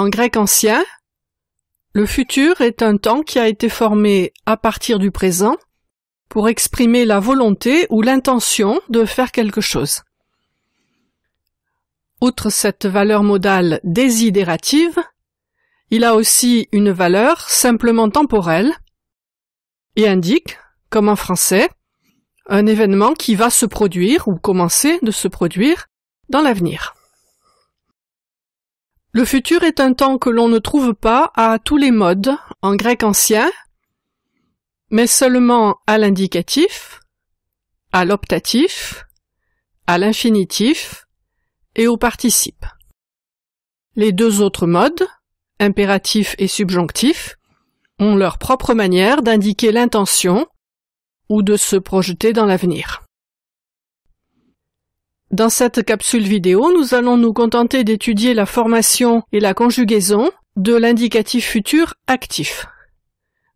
En grec ancien, le futur est un temps qui a été formé à partir du présent pour exprimer la volonté ou l'intention de faire quelque chose. Outre cette valeur modale désidérative, il a aussi une valeur simplement temporelle et indique, comme en français, un événement qui va se produire ou commencer de se produire dans l'avenir. Le futur est un temps que l'on ne trouve pas à tous les modes en grec ancien, mais seulement à l'indicatif, à l'optatif, à l'infinitif et au participe. Les deux autres modes, impératif et subjonctif, ont leur propre manière d'indiquer l'intention ou de se projeter dans l'avenir. Dans cette capsule vidéo, nous allons nous contenter d'étudier la formation et la conjugaison de l'indicatif futur actif.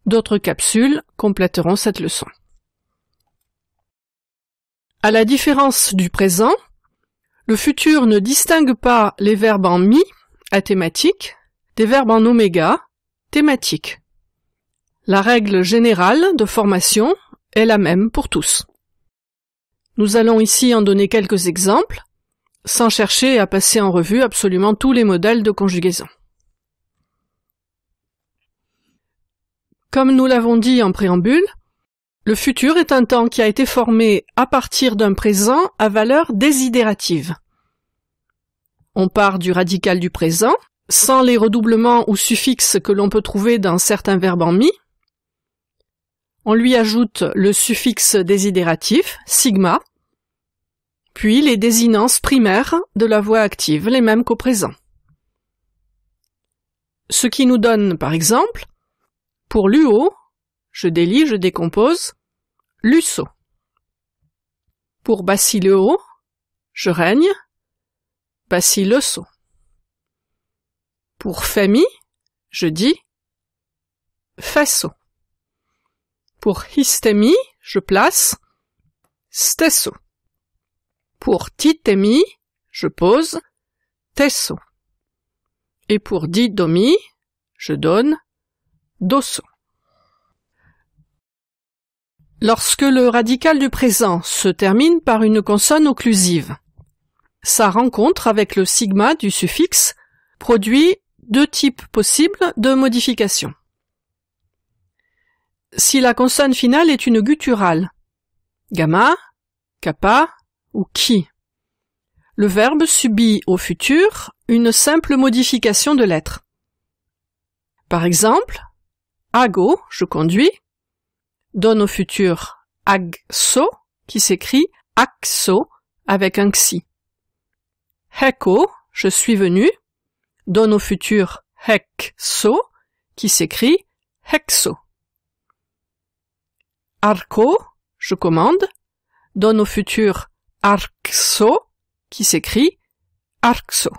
D'autres capsules compléteront cette leçon. À la différence du présent, le futur ne distingue pas les verbes en mi, à thématique, des verbes en oméga, thématique. La règle générale de formation est la même pour tous. Nous allons ici en donner quelques exemples, sans chercher à passer en revue absolument tous les modèles de conjugaison. Comme nous l'avons dit en préambule, le futur est un temps qui a été formé à partir d'un présent à valeur désidérative. On part du radical du présent, sans les redoublements ou suffixes que l'on peut trouver dans certains verbes en mi, on lui ajoute le suffixe désidératif, sigma, puis les désinences primaires de la voix active, les mêmes qu'au présent. Ce qui nous donne, par exemple, pour l'uo, je délie, je décompose, lusso. Pour basileO, e je règne, basiloso. E pour famille, je dis fasso. E pour histémie, je place stesso. Pour titémie, je pose tesso. Et pour didomi, je donne dosso. Lorsque le radical du présent se termine par une consonne occlusive, sa rencontre avec le sigma du suffixe produit deux types possibles de modifications si la consonne finale est une gutturale. Gamma, kappa ou ki. Le verbe subit au futur une simple modification de lettre. Par exemple, ago, je conduis, donne au futur agso, qui s'écrit axo avec un xi. Heko, je suis venu, donne au futur hekso, qui s'écrit hexo. Arco, je commande, donne au futur Arxo, qui s'écrit Arxo.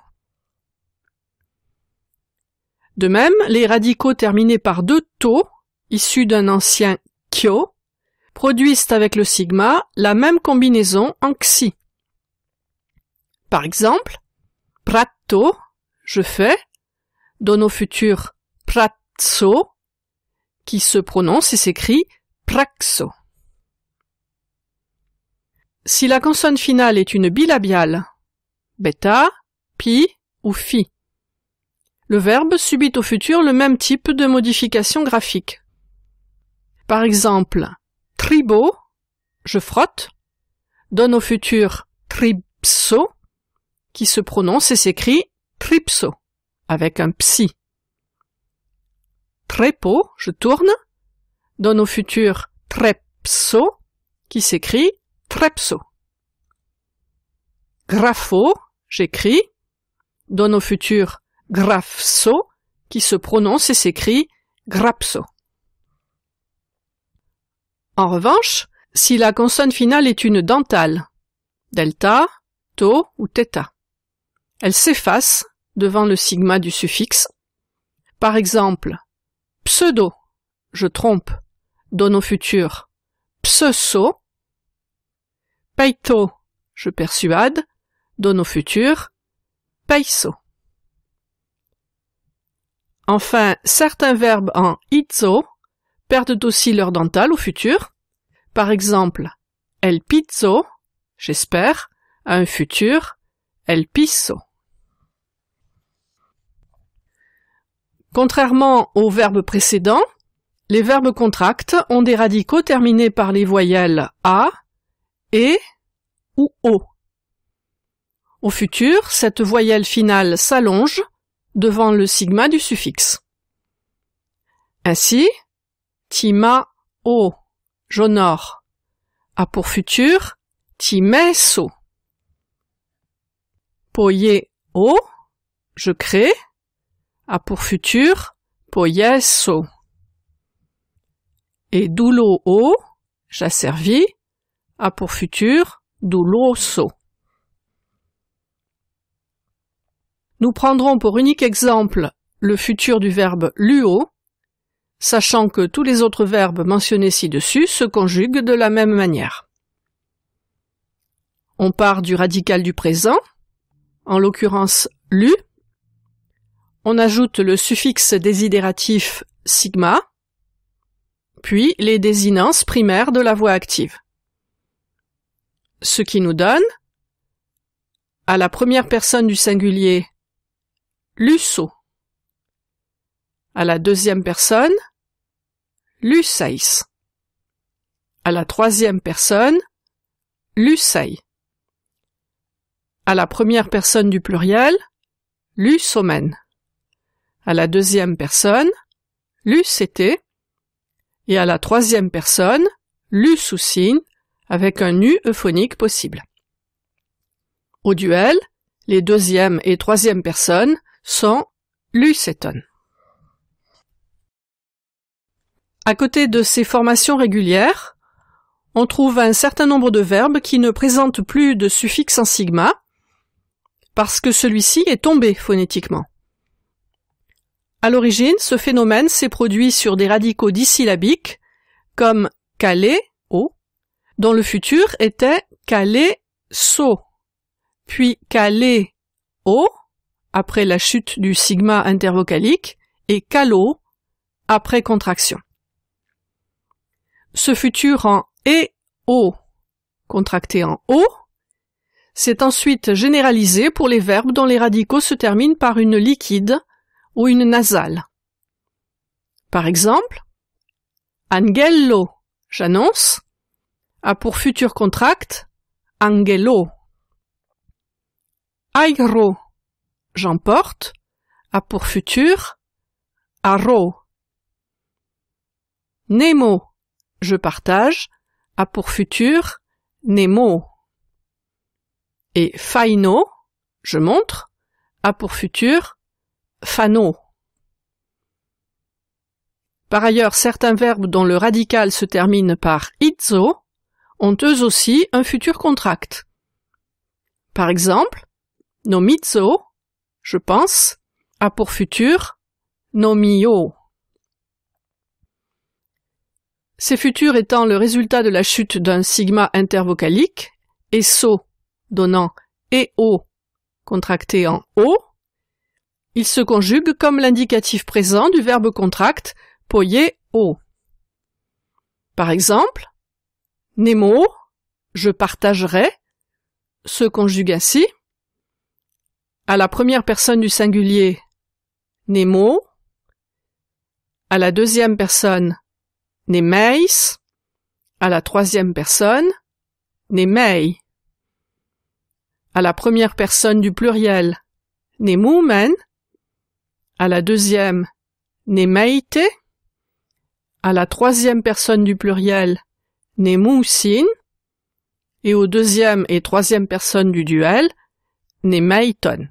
De même, les radicaux terminés par deux to, issus d'un ancien kyo, produisent avec le sigma la même combinaison en xi. Par exemple, prato, je fais, donne au futur pratso, qui se prononce et s'écrit praxo. Si la consonne finale est une bilabiale, bêta, pi ou phi, le verbe subit au futur le même type de modification graphique. Par exemple, tribo, je frotte, donne au futur tripso, qui se prononce et s'écrit tripso, avec un psi. Trepo, je tourne, donne au futur trepso, qui s'écrit trepso. Grafo » j'écris, donne au futur grafso » qui se prononce et s'écrit grapso. En revanche, si la consonne finale est une dentale, delta, to ou theta, elle s'efface devant le sigma du suffixe. Par exemple, pseudo, je trompe, donne au futur pseuso, peito, je persuade, donne au futur peiso. Enfin, certains verbes en itzo perdent aussi leur dentale au futur. Par exemple, el pizzo, j'espère, a un futur el piso. Contrairement au verbe précédent, les verbes contractes ont des radicaux terminés par les voyelles A, E ou O. Au futur, cette voyelle finale s'allonge devant le sigma du suffixe. Ainsi, tima o j'honore a pour futur timeso. Poye o je crée a pour futur poyesso et doulo o, j'asservis, a ah, pour futur do-lo-so. Nous prendrons pour unique exemple le futur du verbe luo, sachant que tous les autres verbes mentionnés ci-dessus se conjuguent de la même manière. On part du radical du présent, en l'occurrence lu. On ajoute le suffixe désidératif sigma, puis les désinences primaires de la voix active. Ce qui nous donne à la première personne du singulier lusso, à la deuxième personne l'useis. à la troisième personne Lussei, à la première personne du pluriel lusomen, à la deuxième personne lucétait, et à la troisième personne, lu sous avec un nu euphonique possible. Au duel, les deuxième et troisième personnes sont s'étonne. À côté de ces formations régulières, on trouve un certain nombre de verbes qui ne présentent plus de suffixe en sigma parce que celui-ci est tombé phonétiquement. À l'origine, ce phénomène s'est produit sur des radicaux dissyllabiques comme calé o, dont le futur était calé so, puis calé o après la chute du sigma intervocalique et calo après contraction. Ce futur en e o contracté en o s'est ensuite généralisé pour les verbes dont les radicaux se terminent par une liquide ou une nasale. Par exemple, Angelo, j'annonce, a pour futur contract Angelo. Airo, j'emporte, a pour futur Aro. Nemo, je partage, a pour futur Nemo. Et Faino, je montre, a pour futur par ailleurs, certains verbes dont le radical se termine par itzo ont eux aussi un futur contract. Par exemple, nomizo, je pense, a pour futur nomio. Ces futurs étant le résultat de la chute d'un sigma intervocalique, et donnant eo » contracté en o, il se conjugue comme l'indicatif présent du verbe contract poyer au ». Par exemple, Nemo, je partagerai, se conjugue ainsi à la première personne du singulier Nemo, à la deuxième personne Nemeis, à la troisième personne Nemei, à la première personne du pluriel Nemoumen » à la deuxième némaïté, à la troisième personne du pluriel sin et aux deuxième et troisième personne du duel némaïton.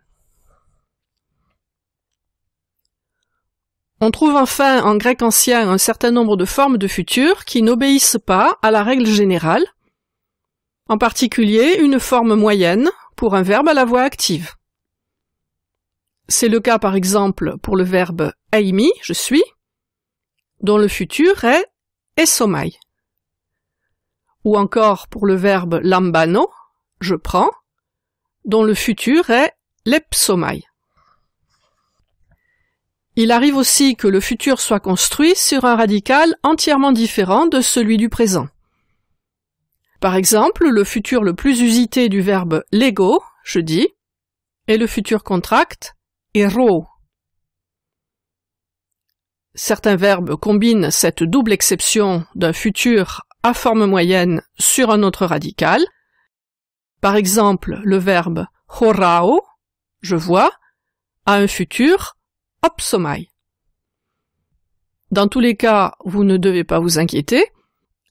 On trouve enfin en grec ancien un certain nombre de formes de futur qui n'obéissent pas à la règle générale, en particulier une forme moyenne pour un verbe à la voix active. C'est le cas par exemple pour le verbe aimi, je suis, dont le futur est esomai. Ou encore pour le verbe lambano, je prends, dont le futur est lepsomai. Il arrive aussi que le futur soit construit sur un radical entièrement différent de celui du présent. Par exemple, le futur le plus usité du verbe lego, je dis, est le futur contracte. Certains verbes combinent cette double exception d'un futur à forme moyenne sur un autre radical. Par exemple, le verbe horao, je vois, a un futur opsomai. Dans tous les cas, vous ne devez pas vous inquiéter.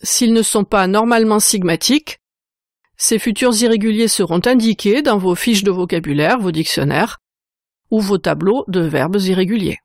S'ils ne sont pas normalement sigmatiques, ces futurs irréguliers seront indiqués dans vos fiches de vocabulaire, vos dictionnaires, ou vos tableaux de verbes irréguliers.